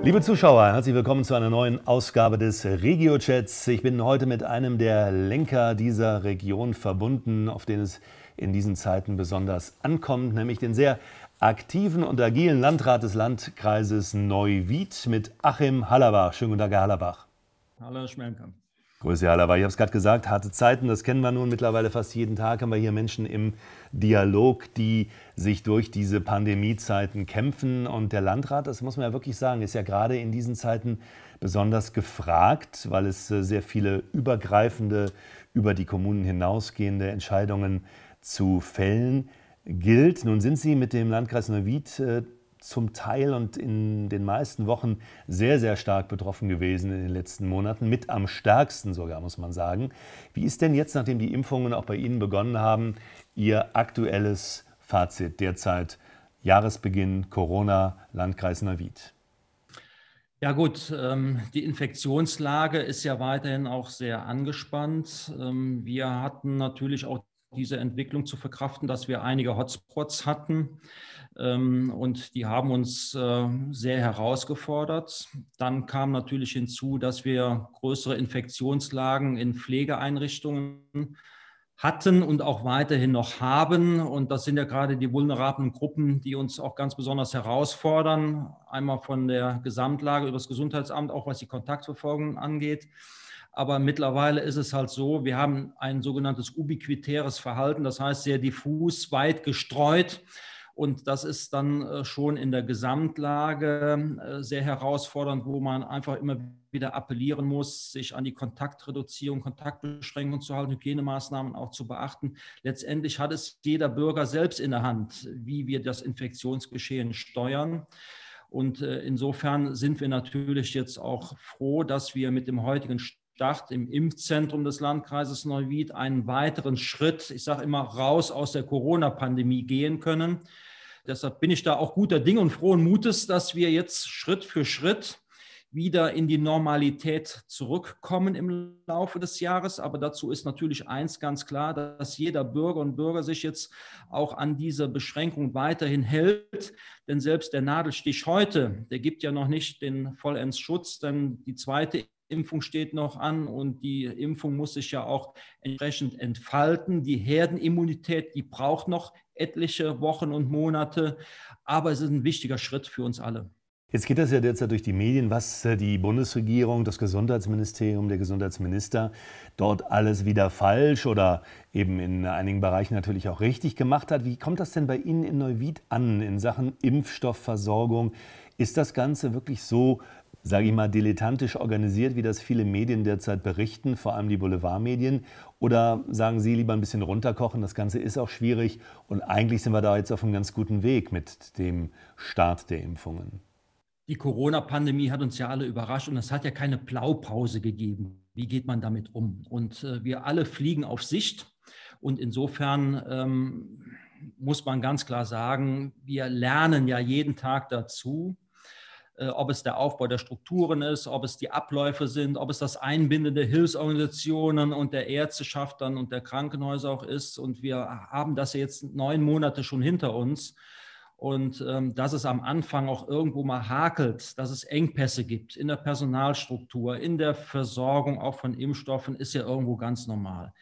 Liebe Zuschauer, herzlich willkommen zu einer neuen Ausgabe des RegioChats. Ich bin heute mit einem der Lenker dieser Region verbunden, auf den es in diesen Zeiten besonders ankommt, nämlich den sehr aktiven und agilen Landrat des Landkreises Neuwied mit Achim Hallerbach. Schönen guten Tag, Herr Hallerbach. Hallo, Herr Schmelkamp. Grüße, Herr aber ich habe es gerade gesagt, harte Zeiten, das kennen wir nun mittlerweile fast jeden Tag, haben wir hier Menschen im Dialog, die sich durch diese Pandemiezeiten kämpfen. Und der Landrat, das muss man ja wirklich sagen, ist ja gerade in diesen Zeiten besonders gefragt, weil es äh, sehr viele übergreifende, über die Kommunen hinausgehende Entscheidungen zu fällen gilt. Nun sind Sie mit dem Landkreis Neuwied äh, zum Teil und in den meisten Wochen sehr, sehr stark betroffen gewesen in den letzten Monaten, mit am stärksten sogar, muss man sagen. Wie ist denn jetzt, nachdem die Impfungen auch bei Ihnen begonnen haben, Ihr aktuelles Fazit derzeit? Jahresbeginn Corona, Landkreis Neuwied. Ja gut, ähm, die Infektionslage ist ja weiterhin auch sehr angespannt. Ähm, wir hatten natürlich auch diese Entwicklung zu verkraften, dass wir einige Hotspots hatten ähm, und die haben uns äh, sehr herausgefordert. Dann kam natürlich hinzu, dass wir größere Infektionslagen in Pflegeeinrichtungen hatten und auch weiterhin noch haben. Und das sind ja gerade die vulnerablen Gruppen, die uns auch ganz besonders herausfordern. Einmal von der Gesamtlage über das Gesundheitsamt, auch was die Kontaktverfolgung angeht aber mittlerweile ist es halt so, wir haben ein sogenanntes ubiquitäres Verhalten, das heißt sehr diffus, weit gestreut. Und das ist dann äh, schon in der Gesamtlage äh, sehr herausfordernd, wo man einfach immer wieder appellieren muss, sich an die Kontaktreduzierung, Kontaktbeschränkungen zu halten, Hygienemaßnahmen auch zu beachten. Letztendlich hat es jeder Bürger selbst in der Hand, wie wir das Infektionsgeschehen steuern. Und äh, insofern sind wir natürlich jetzt auch froh, dass wir mit dem heutigen Start im Impfzentrum des Landkreises Neuwied einen weiteren Schritt, ich sage immer, raus aus der Corona-Pandemie gehen können. Deshalb bin ich da auch guter Dinge und frohen Mutes, dass wir jetzt Schritt für Schritt wieder in die Normalität zurückkommen im Laufe des Jahres. Aber dazu ist natürlich eins ganz klar, dass jeder Bürger und Bürger sich jetzt auch an diese Beschränkung weiterhin hält. Denn selbst der Nadelstich heute, der gibt ja noch nicht den vollends Schutz, denn die zweite Impfung steht noch an und die Impfung muss sich ja auch entsprechend entfalten. Die Herdenimmunität, die braucht noch etliche Wochen und Monate, aber es ist ein wichtiger Schritt für uns alle. Jetzt geht das ja derzeit durch die Medien, was äh, die Bundesregierung, das Gesundheitsministerium, der Gesundheitsminister dort alles wieder falsch oder eben in einigen Bereichen natürlich auch richtig gemacht hat. Wie kommt das denn bei Ihnen in Neuwied an in Sachen Impfstoffversorgung? Ist das Ganze wirklich so sage ich mal, dilettantisch organisiert, wie das viele Medien derzeit berichten, vor allem die Boulevardmedien? Oder sagen Sie lieber ein bisschen runterkochen, das Ganze ist auch schwierig und eigentlich sind wir da jetzt auf einem ganz guten Weg mit dem Start der Impfungen? Die Corona-Pandemie hat uns ja alle überrascht und es hat ja keine Blaupause gegeben. Wie geht man damit um? Und äh, wir alle fliegen auf Sicht und insofern... Ähm, muss man ganz klar sagen, wir lernen ja jeden Tag dazu äh, ob es der Aufbau der Strukturen ist, ob es die Abläufe sind, ob es das Einbinden der Hilfsorganisationen und der Ärzteschaft und der Krankenhäuser auch ist. Und wir haben das jetzt neun Monate schon hinter uns. Und ähm, dass es am Anfang auch irgendwo mal hakelt, dass es Engpässe gibt in der Personalstruktur, in der Versorgung auch von Impfstoffen, ist ja irgendwo ganz normal.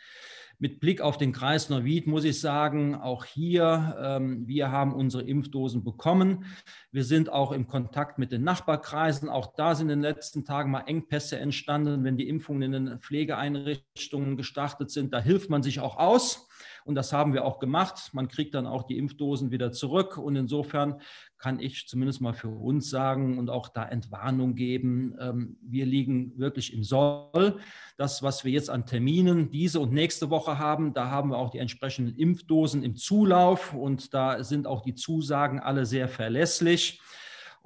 Mit Blick auf den Kreis Norwid muss ich sagen, auch hier, ähm, wir haben unsere Impfdosen bekommen. Wir sind auch im Kontakt mit den Nachbarkreisen. Auch da sind in den letzten Tagen mal Engpässe entstanden, wenn die Impfungen in den Pflegeeinrichtungen gestartet sind. Da hilft man sich auch aus. Und das haben wir auch gemacht. Man kriegt dann auch die Impfdosen wieder zurück. Und insofern kann ich zumindest mal für uns sagen und auch da Entwarnung geben. Ähm, wir liegen wirklich im Soll. Das, was wir jetzt an Terminen diese und nächste Woche haben, da haben wir auch die entsprechenden Impfdosen im Zulauf und da sind auch die Zusagen alle sehr verlässlich.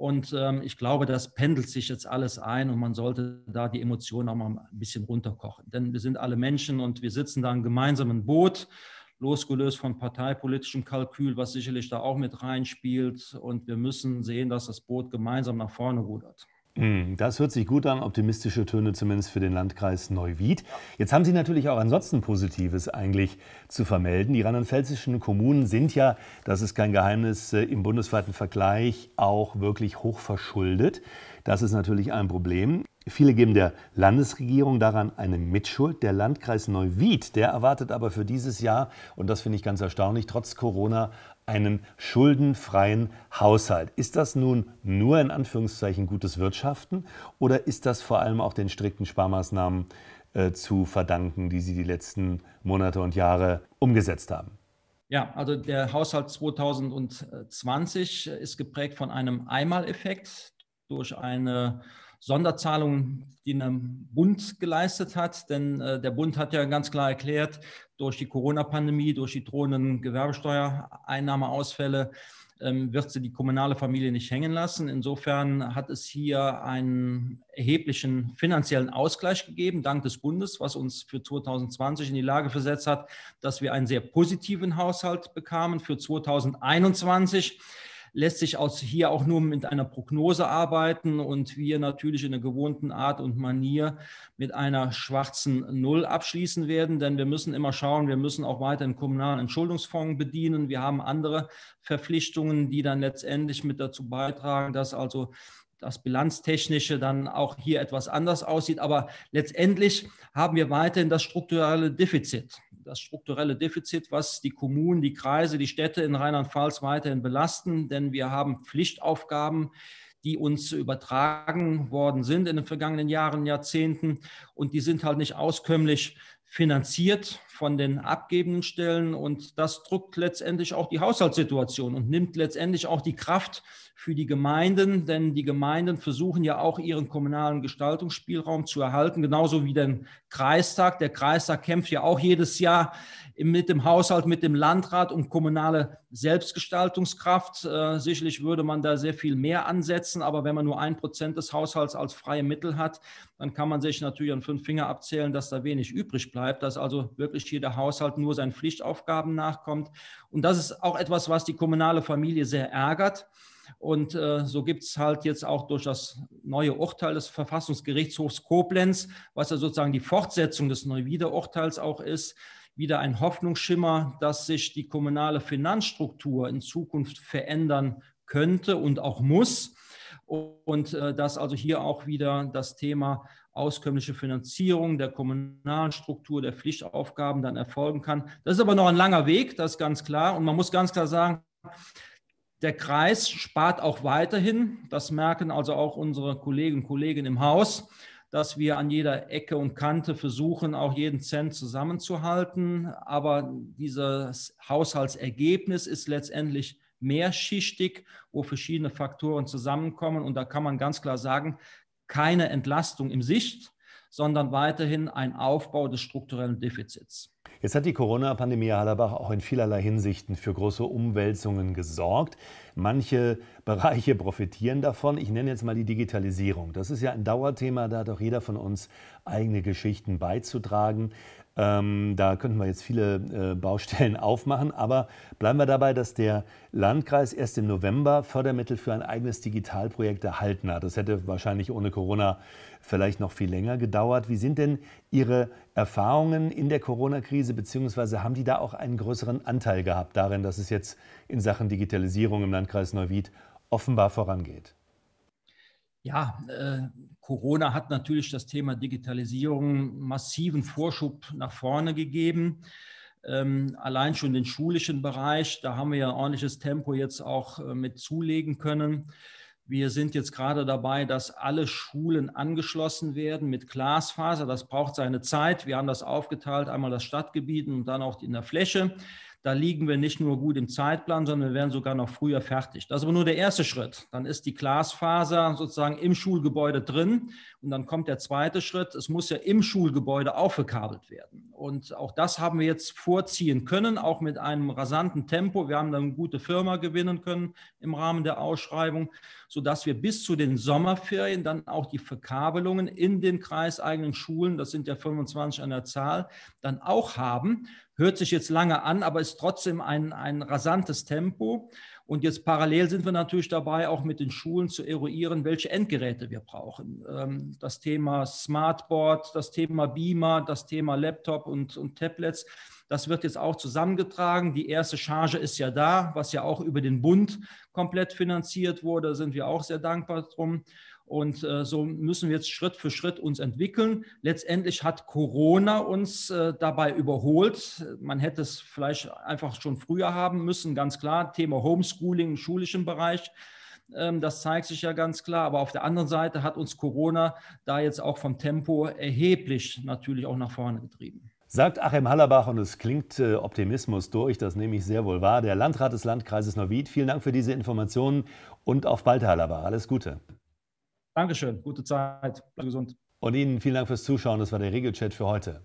Und ähm, ich glaube, das pendelt sich jetzt alles ein und man sollte da die Emotionen auch mal ein bisschen runterkochen. Denn wir sind alle Menschen und wir sitzen da im gemeinsamen Boot, losgelöst von parteipolitischem Kalkül, was sicherlich da auch mit reinspielt. Und wir müssen sehen, dass das Boot gemeinsam nach vorne rudert. Hm, das hört sich gut an, optimistische Töne zumindest für den Landkreis Neuwied. Jetzt haben Sie natürlich auch ansonsten Positives eigentlich zu vermelden. Die rheinland-pfälzischen Kommunen sind ja, das ist kein Geheimnis, äh, im bundesweiten Vergleich auch wirklich hoch verschuldet. Das ist natürlich ein Problem. Viele geben der Landesregierung daran eine Mitschuld. Der Landkreis Neuwied, der erwartet aber für dieses Jahr, und das finde ich ganz erstaunlich, trotz Corona einen schuldenfreien Haushalt. Ist das nun nur in Anführungszeichen gutes Wirtschaften oder ist das vor allem auch den strikten Sparmaßnahmen äh, zu verdanken, die Sie die letzten Monate und Jahre umgesetzt haben? Ja, also der Haushalt 2020 ist geprägt von einem Einmaleffekt durch eine Sonderzahlung, die der Bund geleistet hat. Denn äh, der Bund hat ja ganz klar erklärt, durch die Corona-Pandemie, durch die drohenden Gewerbesteuereinnahmeausfälle ähm, wird sie die kommunale Familie nicht hängen lassen. Insofern hat es hier einen erheblichen finanziellen Ausgleich gegeben, dank des Bundes, was uns für 2020 in die Lage versetzt hat, dass wir einen sehr positiven Haushalt bekamen für 2021 lässt sich aus hier auch nur mit einer Prognose arbeiten und wir natürlich in der gewohnten Art und Manier mit einer schwarzen Null abschließen werden, denn wir müssen immer schauen, wir müssen auch weiter den kommunalen Entschuldungsfonds bedienen. Wir haben andere Verpflichtungen, die dann letztendlich mit dazu beitragen, dass also das Bilanztechnische dann auch hier etwas anders aussieht. Aber letztendlich haben wir weiterhin das strukturelle Defizit das strukturelle Defizit, was die Kommunen, die Kreise, die Städte in Rheinland-Pfalz weiterhin belasten, denn wir haben Pflichtaufgaben, die uns übertragen worden sind in den vergangenen Jahren, Jahrzehnten und die sind halt nicht auskömmlich finanziert von den abgebenden Stellen. Und das drückt letztendlich auch die Haushaltssituation und nimmt letztendlich auch die Kraft für die Gemeinden, denn die Gemeinden versuchen ja auch ihren kommunalen Gestaltungsspielraum zu erhalten, genauso wie den Kreistag. Der Kreistag kämpft ja auch jedes Jahr mit dem Haushalt, mit dem Landrat um kommunale Selbstgestaltungskraft. Äh, sicherlich würde man da sehr viel mehr ansetzen, aber wenn man nur ein Prozent des Haushalts als freie Mittel hat, dann kann man sich natürlich an fünf Finger abzählen, dass da wenig übrig bleibt, dass also wirklich jeder Haushalt nur seinen Pflichtaufgaben nachkommt. Und das ist auch etwas, was die kommunale Familie sehr ärgert. Und äh, so gibt es halt jetzt auch durch das neue Urteil des Verfassungsgerichtshofs Koblenz, was ja sozusagen die Fortsetzung des Neuwiederurteils auch ist, wieder ein Hoffnungsschimmer, dass sich die kommunale Finanzstruktur in Zukunft verändern könnte und auch muss. Und, und äh, dass also hier auch wieder das Thema auskömmliche Finanzierung der kommunalen Struktur, der Pflichtaufgaben dann erfolgen kann. Das ist aber noch ein langer Weg, das ist ganz klar. Und man muss ganz klar sagen, der Kreis spart auch weiterhin. Das merken also auch unsere Kolleginnen und Kollegen im Haus, dass wir an jeder Ecke und Kante versuchen, auch jeden Cent zusammenzuhalten. Aber dieses Haushaltsergebnis ist letztendlich mehrschichtig, wo verschiedene Faktoren zusammenkommen. Und da kann man ganz klar sagen, keine Entlastung im Sicht, sondern weiterhin ein Aufbau des strukturellen Defizits. Jetzt hat die Corona-Pandemie Hallerbach auch in vielerlei Hinsichten für große Umwälzungen gesorgt. Manche Bereiche profitieren davon. Ich nenne jetzt mal die Digitalisierung. Das ist ja ein Dauerthema, da hat auch jeder von uns eigene Geschichten beizutragen. Ähm, da könnten wir jetzt viele äh, Baustellen aufmachen, aber bleiben wir dabei, dass der Landkreis erst im November Fördermittel für ein eigenes Digitalprojekt erhalten hat. Das hätte wahrscheinlich ohne Corona vielleicht noch viel länger gedauert. Wie sind denn Ihre Erfahrungen in der Corona-Krise, beziehungsweise haben die da auch einen größeren Anteil gehabt darin, dass es jetzt in Sachen Digitalisierung im Landkreis Neuwied offenbar vorangeht? Ja, äh, Corona hat natürlich das Thema Digitalisierung massiven Vorschub nach vorne gegeben. Ähm, allein schon den schulischen Bereich, da haben wir ja ordentliches Tempo jetzt auch äh, mit zulegen können. Wir sind jetzt gerade dabei, dass alle Schulen angeschlossen werden mit Glasfaser. Das braucht seine Zeit. Wir haben das aufgeteilt, einmal das Stadtgebiet und dann auch in der Fläche. Da liegen wir nicht nur gut im Zeitplan, sondern wir werden sogar noch früher fertig. Das ist aber nur der erste Schritt. Dann ist die Glasfaser sozusagen im Schulgebäude drin. Und dann kommt der zweite Schritt. Es muss ja im Schulgebäude auch verkabelt werden. Und auch das haben wir jetzt vorziehen können, auch mit einem rasanten Tempo. Wir haben dann eine gute Firma gewinnen können im Rahmen der Ausschreibung, sodass wir bis zu den Sommerferien dann auch die Verkabelungen in den kreiseigenen Schulen, das sind ja 25 an der Zahl, dann auch haben, Hört sich jetzt lange an, aber ist trotzdem ein, ein rasantes Tempo. Und jetzt parallel sind wir natürlich dabei, auch mit den Schulen zu eruieren, welche Endgeräte wir brauchen. Ähm, das Thema Smartboard, das Thema Beamer, das Thema Laptop und, und Tablets das wird jetzt auch zusammengetragen. Die erste Charge ist ja da, was ja auch über den Bund komplett finanziert wurde. Da sind wir auch sehr dankbar drum. Und äh, so müssen wir jetzt Schritt für Schritt uns entwickeln. Letztendlich hat Corona uns äh, dabei überholt. Man hätte es vielleicht einfach schon früher haben müssen, ganz klar. Thema Homeschooling im schulischen Bereich. Ähm, das zeigt sich ja ganz klar. Aber auf der anderen Seite hat uns Corona da jetzt auch vom Tempo erheblich natürlich auch nach vorne getrieben. Sagt Achim Hallerbach und es klingt äh, Optimismus durch, das nehme ich sehr wohl wahr. Der Landrat des Landkreises Norwid. vielen Dank für diese Informationen und auf bald, Hallerbach. Alles Gute. Dankeschön, gute Zeit, bleib gesund. Und Ihnen vielen Dank fürs Zuschauen. Das war der Regelchat für heute.